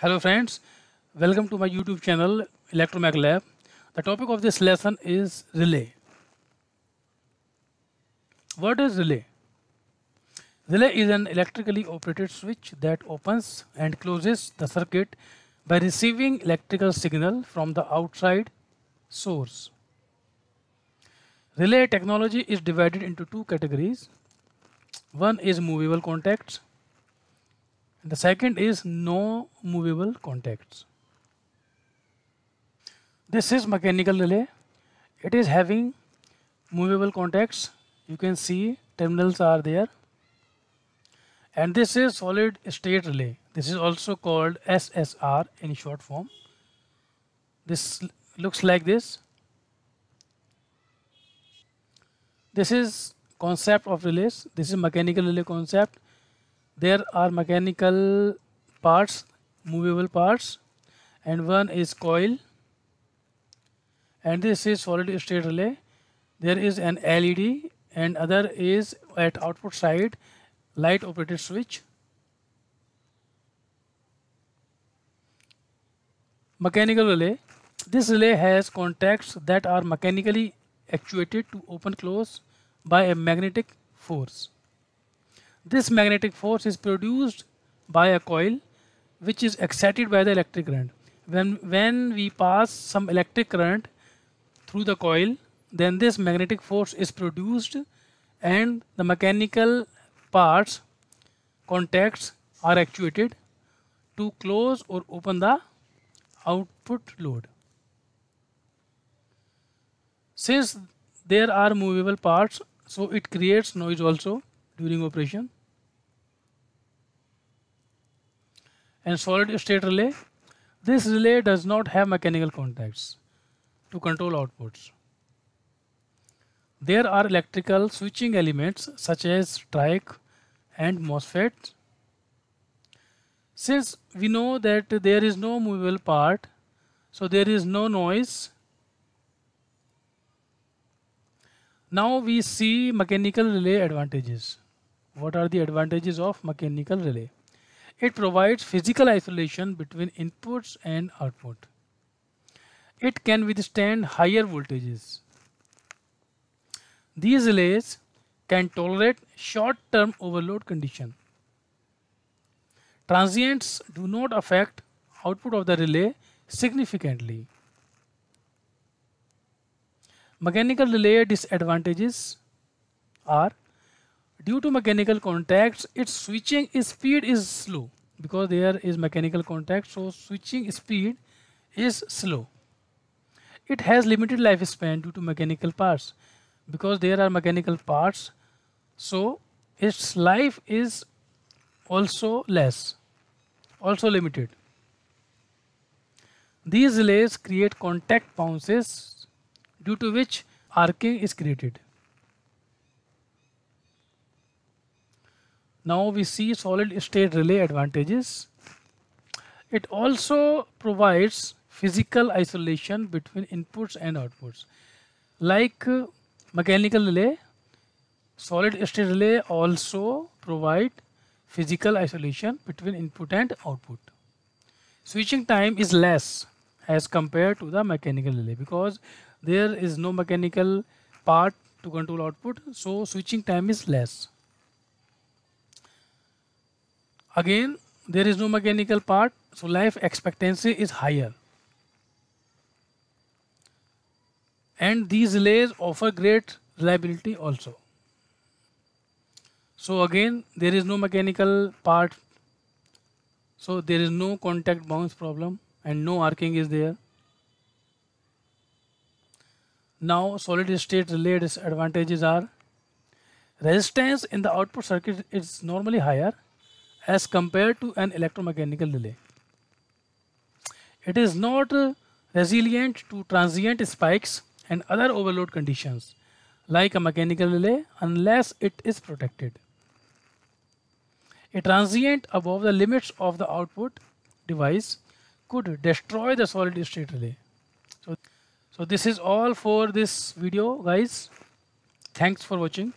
Hello friends, welcome to my YouTube channel Electromag Lab. The topic of this lesson is relay. What is relay? Relay is an electrically operated switch that opens and closes the circuit by receiving electrical signal from the outside source. Relay technology is divided into two categories. One is movable contacts the second is no movable contacts. This is mechanical relay. It is having movable contacts. You can see terminals are there. And this is solid state relay. This is also called SSR in short form. This looks like this. This is concept of relays. This is mechanical relay concept there are mechanical parts movable parts and one is coil and this is solid state relay there is an led and other is at output side light operated switch mechanical relay this relay has contacts that are mechanically actuated to open close by a magnetic force this magnetic force is produced by a coil which is excited by the electric current. When, when we pass some electric current through the coil, then this magnetic force is produced and the mechanical parts, contacts are actuated to close or open the output load. Since there are movable parts, so it creates noise also during operation. And solid state relay, this relay does not have mechanical contacts to control outputs. There are electrical switching elements such as trike and MOSFET. Since we know that there is no movable part, so there is no noise. Now we see mechanical relay advantages. What are the advantages of mechanical relay? It provides physical isolation between inputs and output. It can withstand higher voltages. These relays can tolerate short-term overload condition. Transients do not affect output of the relay significantly. Mechanical relay disadvantages are Due to mechanical contacts, its switching speed is slow because there is mechanical contact. So switching speed is slow. It has limited lifespan due to mechanical parts because there are mechanical parts. So its life is also less, also limited. These relays create contact bounces due to which arcing is created. Now we see solid state relay advantages. It also provides physical isolation between inputs and outputs. Like uh, mechanical relay, solid state relay also provide physical isolation between input and output. Switching time is less as compared to the mechanical relay because there is no mechanical part to control output so switching time is less again there is no mechanical part so life expectancy is higher and these relays offer great reliability also so again there is no mechanical part so there is no contact bounce problem and no arcing is there now solid state relay's advantages are resistance in the output circuit is normally higher as compared to an electromechanical relay. It is not resilient to transient spikes and other overload conditions like a mechanical relay unless it is protected. A transient above the limits of the output device could destroy the solid state relay. So, so this is all for this video guys. Thanks for watching.